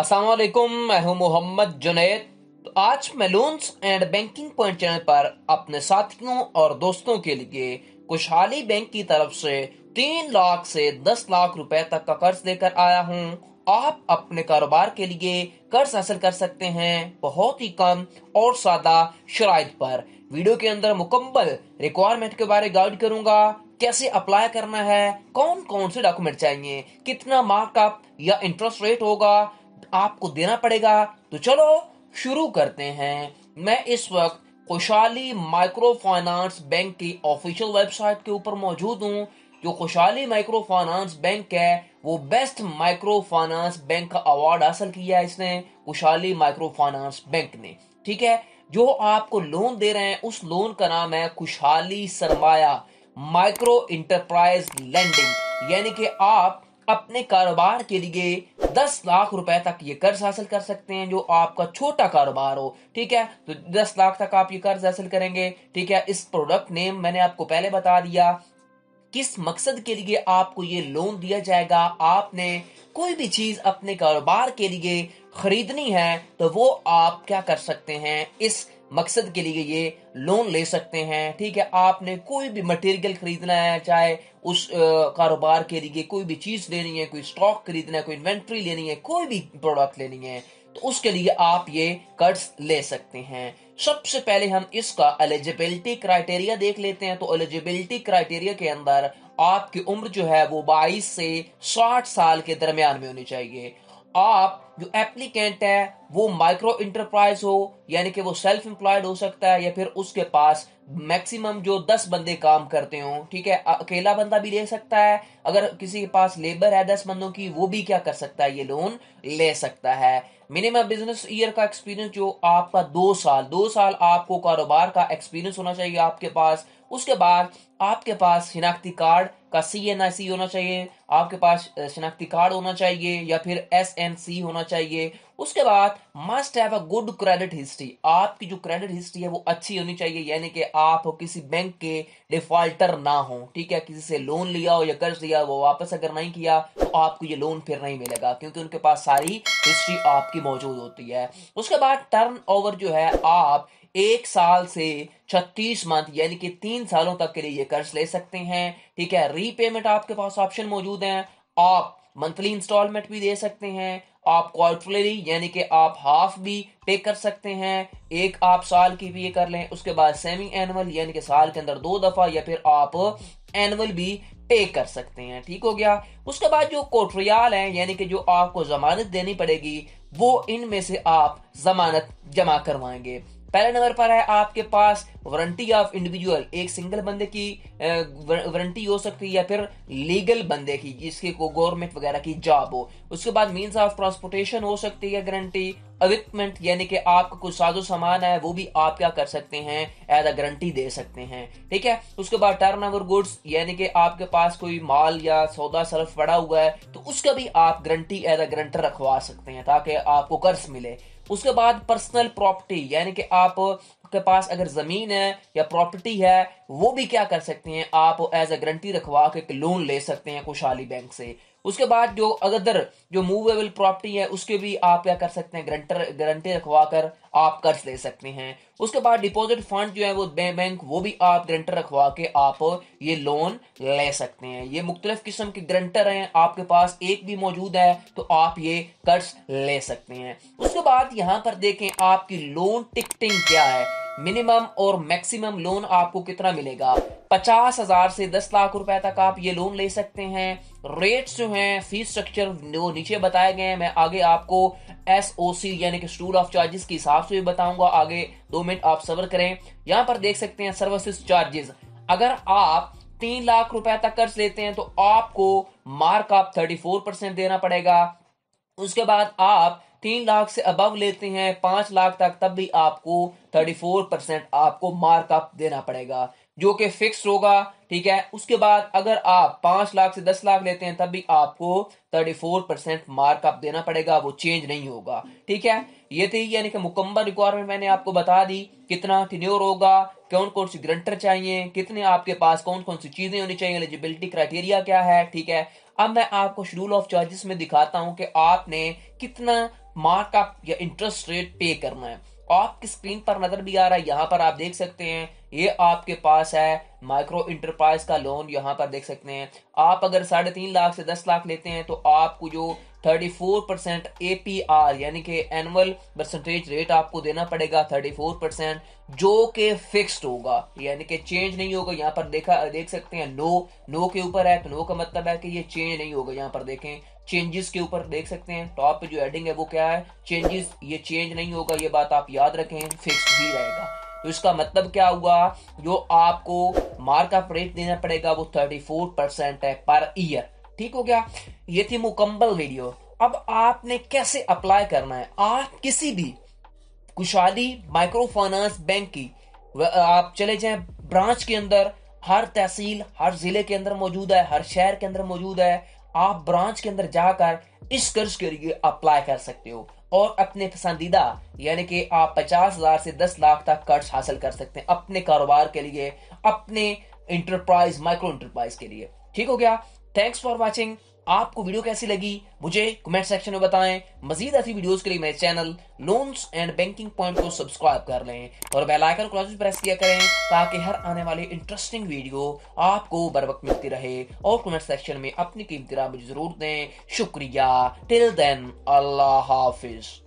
असलम मैं हूं मोहम्मद जुनेद तो आज मैं loans and banking point channel पर अपने साथियों और दोस्तों के लिए खुशहाली बैंक की तरफ से तीन लाख से दस लाख रुपए तक का कर्ज लेकर आया हूं आप अपने कारोबार के लिए कर्ज हासिल कर सकते हैं बहुत ही कम और सादा शराय पर वीडियो के अंदर मुकम्मल रिक्वायरमेंट के बारे गाइड करूंगा कैसे अप्लाई करना है कौन कौन से डॉक्यूमेंट चाहिए कितना मार्कअप या इंटरेस्ट रेट होगा आपको देना पड़ेगा तो चलो शुरू करते हैं मैं इस वक्त खुशहाली माइक्रो फाइनेंस बैंक की ऑफिशियल वेबसाइट के ऊपर मौजूद हूँ जो खुशहाली माइक्रो फाइनेंस बैंक है वो बेस्ट माइक्रो फाइनेंस बैंक का अवार्ड हासिल किया है इसने खुशहाली माइक्रो फाइनेंस बैंक ने ठीक है जो आपको लोन दे रहे हैं उस लोन का नाम है खुशहाली सरमाया माइक्रो इंटरप्राइज लैंडिंग यानी कि आप अपने कारोबार के लिए दस लाख रुपए तक ये कर्ज हासिल कर सकते हैं जो आपका छोटा कारोबार हो ठीक है तो दस लाख तक आप ये कर्ज हासिल करेंगे ठीक है इस प्रोडक्ट नेम मैंने आपको पहले बता दिया किस मकसद के लिए आपको ये लोन दिया जाएगा आपने कोई भी चीज अपने कारोबार के लिए खरीदनी है तो वो आप क्या कर सकते हैं इस मकसद के लिए ये लोन ले सकते हैं ठीक है आपने कोई भी मटेरियल खरीदना है चाहे उस कारोबार के लिए कोई भी चीज लेनी है कोई स्टॉक खरीदना है कोई इन्वेंट्री लेनी है कोई भी प्रोडक्ट लेनी है तो उसके लिए आप ये कर्ज ले सकते हैं सबसे पहले हम इसका एलिजिबिलिटी क्राइटेरिया देख लेते हैं तो एलिजिबिलिटी क्राइटेरिया के अंदर आपकी उम्र जो है वो 22 से 60 साल के दरमियान में होनी चाहिए आप जो एप्लीकेंट है वो माइक्रो इंटरप्राइज हो यानी कि वो सेल्फ एम्प्लॉयड हो सकता है या फिर उसके पास मैक्सिमम जो दस बंदे काम करते हो ठीक है अकेला बंदा भी ले सकता है अगर किसी के पास लेबर है दस बंदों की वो भी क्या कर सकता है ये लोन ले सकता है मिनिमम बिजनेस ईयर का एक्सपीरियंस जो आपका दो साल दो साल आपको कारोबार का एक्सपीरियंस होना चाहिए आपके पास उसके बाद आपके पास शिनाख्ती कार्ड का सी एन आई सी होना चाहिए आपके पास शनाख्ती कार्ड होना चाहिए या फिर एस एन सी होना चाहिए उसके बाद must have a good credit history आपकी जो क्रेडिट हिस्ट्री है वो अच्छी होनी चाहिए यानी कि आप किसी बैंक के डिफॉल्टर ना हो ठीक है किसी से लोन लिया हो या कर्ज लिया वो वापस अगर नहीं किया तो आपको ये लोन फिर नहीं मिलेगा क्योंकि उनके पास सारी हिस्ट्री आपकी मौजूद होती है उसके बाद टर्न ओवर जो है आप एक साल से छत्तीस मंथ यानी कि तीन सालों तक के लिए ये कर्ज ले सकते हैं ठीक है री रीपेमेंट आपके पास ऑप्शन मौजूद हैं आप मंथली इंस्टॉलमेंट भी दे सकते हैं आप क्वार्टरली यानी कि आप हाफ भी पे कर सकते हैं एक आप साल की भी ये कर लें उसके बाद सेमी एनुअल यानी कि साल के अंदर दो दफ़ा या फिर आप एनुअल भी पे कर सकते हैं ठीक हो गया उसके बाद जो कोटरियाल है यानी कि जो आपको जमानत देनी पड़ेगी वो इनमें से आप जमानत जमा करवाएंगे पहले नंबर पर है आपके पास वारंटी ऑफ इंडिविजुअल एक सिंगल बंदे की वारंटी हो सकती है या फिर लीगल बंदे की जिसके को गवर्नमेंट वगैरह की जॉब हो उसके बाद मीन्स ऑफ ट्रांसपोर्टेशन हो सकती है गारंटी अविकमेंट यानी कि आपका कुछ साजो सामान है वो भी आप क्या कर सकते हैं एज अ गारंटी दे सकते हैं ठीक है उसके बाद टर्न ओवर गुड्स यानी कि आपके पास कोई माल या सौदा सर्फ पड़ा हुआ है तो उसका भी आप गारंटी एज अ गारंटर रखवा सकते हैं ताकि आपको कर्ज मिले उसके बाद पर्सनल प्रॉपर्टी यानी कि आप के पास अगर ज़मीन है या प्रॉपर्टी है वो भी क्या कर सकते हैं आप एज अ गारंटी रखवा के लोन ले सकते हैं खुशहाली बैंक से उसके बाद जो अगर जो मूवेबल प्रॉपर्टी है उसके भी आप क्या कर सकते हैं ग्रंटर गारंटी रखवा कर आप कर्ज ले सकते हैं उसके बाद डिपॉजिट फंड जो है वो बैंक वो भी आप ग्रंटर रखवा के आप ये लोन ले सकते हैं ये मुख्तलिफ किस्म के ग्रंटर हैं आपके पास एक भी मौजूद है तो आप ये कर्ज ले सकते हैं उसके बाद यहाँ पर देखें आपकी लोन टिकटिंग क्या है मिनिमम और मैक्सिमम लोन आपको कितना मिलेगा पचास हजार से दस लाख रुपए तक आप ये लोन ले सकते हैं रेट्स जो हैं फीस स्ट्रक्चर वो नीचे बताए गए हैं मैं आगे आपको एस ओ सी यानी कि स्टूल ऑफ चार्जेस के हिसाब से भी बताऊंगा आगे दो मिनट आप सबर करें यहाँ पर देख सकते हैं सर्विसेज चार्जेस अगर आप तीन लाख रुपए तक कर्ज लेते हैं तो आपको मार्कअप थर्टी फोर परसेंट देना पड़ेगा उसके बाद आप तीन लाख से अबव लेते हैं पांच लाख तक तब भी आपको थर्टी फोर परसेंट आपको मार्कअप देना पड़ेगा जो कि फिक्स होगा ठीक है उसके बाद अगर आप पांच लाख से दस लाख लेते हैं तब भी आपको थर्टी फोर परसेंट मार्कअप देना पड़ेगा वो चेंज नहीं होगा ठीक है ये थी यानी कि मुकम्मल रिक्वायरमेंट मैंने आपको बता दी कितना टिन्योर होगा कौन कौन सी ग्रंटर चाहिए कितने आपके पास कौन कौन सी चीजें होनी चाहिए एलिजिबिलिटी क्राइटेरिया क्या है ठीक है अब मैं आपको शेड्यूल ऑफ चार्जेस में दिखाता हूं कि आपने कितना मार्कअप या इंटरेस्ट रेट पे करना है आपकी स्क्रीन पर नजर भी आ रहा है यहाँ पर आप देख सकते हैं ये आपके पास है माइक्रो इंटरप्राइज का लोन यहाँ पर देख सकते हैं आप अगर साढ़े तीन लाख से दस लाख लेते हैं तो आपको जो thirty four percent A P R यानी कि एनुअल परसेंटेज रेट आपको देना पड़ेगा थर्टी फोर परसेंट जो के फिक्स्ड होगा यानी कि चेंज नहीं होगा यहाँ पर देखा देख सकते हैं नो नो के ऊपर है तो नो का मतलब है कि ये चेंज नहीं होगा यहाँ पर देखें चेंजेस के ऊपर देख सकते हैं टॉप पे जो एडिंग है वो क्या है चेंजेस ये चेंज नहीं होगा ये बात आप याद रखें फिक्स्ड ही रहेगा तो इसका मतलब क्या हुआ जो आपको मार्क ऑफ रेट देना पड़ेगा वो थर्टी फोर परसेंट है पर ईयर ठीक हो गया ये थी मुकम्मल वीडियो अब आपने कैसे अप्लाई करना है आप किसी भी कुशाली माइक्रो फाइनेंस बैंक की आप चले जाएं ब्रांच के अंदर हर तहसील हर जिले के अंदर मौजूद है हर शहर के अंदर मौजूद है आप ब्रांच के अंदर जाकर इस कर्ज के लिए अप्लाई कर सकते हो और अपने पसंदीदा यानी कि आप पचास हज़ार से दस लाख तक कर्ज हासिल कर सकते हैं अपने कारोबार के लिए अपने इंटरप्राइज माइक्रो इंटरप्राइज के लिए ठीक हो गया थैंक्स फॉर वॉचिंग आपको वीडियो कैसी लगी मुझे कमेंट सेक्शन में बताएं मजीद ऐसी वीडियोस के लिए मेरे channel loans and banking point को सब्सक्राइब कर लें और बेल आइकन को प्रेस किया करें ताकि हर आने वाले इंटरेस्टिंग वीडियो आपको बर वक्त मिलती रहे और कमेंट सेक्शन में अपनी कीमती राय मुझे जरूर दें शुक्रिया टिल देन अल्लाह हाफिज़